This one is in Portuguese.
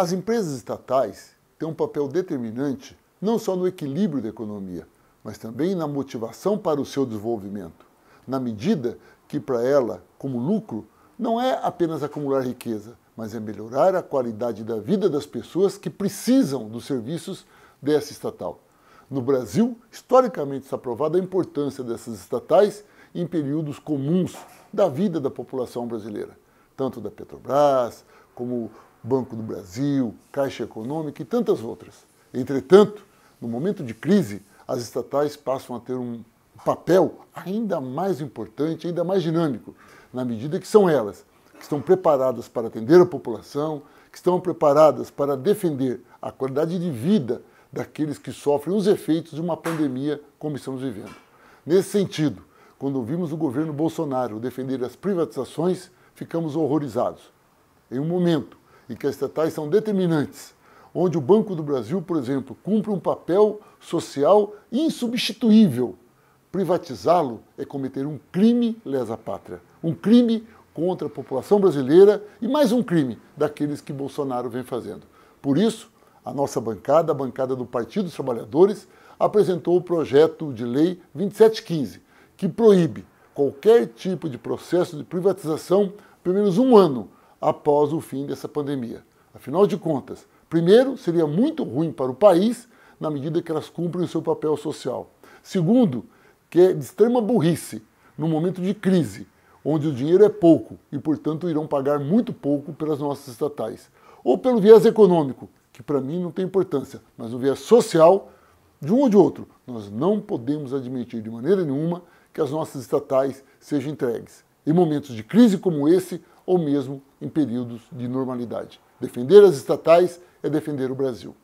As empresas estatais têm um papel determinante não só no equilíbrio da economia, mas também na motivação para o seu desenvolvimento, na medida que para ela, como lucro, não é apenas acumular riqueza, mas é melhorar a qualidade da vida das pessoas que precisam dos serviços dessa estatal. No Brasil, historicamente está provada a importância dessas estatais em períodos comuns da vida da população brasileira, tanto da Petrobras como Banco do Brasil, Caixa Econômica e tantas outras. Entretanto, no momento de crise, as estatais passam a ter um papel ainda mais importante, ainda mais dinâmico, na medida que são elas que estão preparadas para atender a população, que estão preparadas para defender a qualidade de vida daqueles que sofrem os efeitos de uma pandemia como estamos vivendo. Nesse sentido, quando vimos o governo Bolsonaro defender as privatizações, ficamos horrorizados. Em um momento e que as estatais são determinantes, onde o Banco do Brasil, por exemplo, cumpre um papel social insubstituível. Privatizá-lo é cometer um crime lesa pátria, um crime contra a população brasileira e mais um crime daqueles que Bolsonaro vem fazendo. Por isso, a nossa bancada, a bancada do Partido dos Trabalhadores, apresentou o projeto de lei 2715, que proíbe qualquer tipo de processo de privatização pelo menos um ano após o fim dessa pandemia. Afinal de contas, primeiro, seria muito ruim para o país na medida que elas cumprem o seu papel social. Segundo, que é de extrema burrice no momento de crise, onde o dinheiro é pouco e, portanto, irão pagar muito pouco pelas nossas estatais. Ou pelo viés econômico, que para mim não tem importância, mas o viés social, de um ou de outro, nós não podemos admitir de maneira nenhuma que as nossas estatais sejam entregues em momentos de crise como esse ou mesmo em períodos de normalidade. Defender as estatais é defender o Brasil.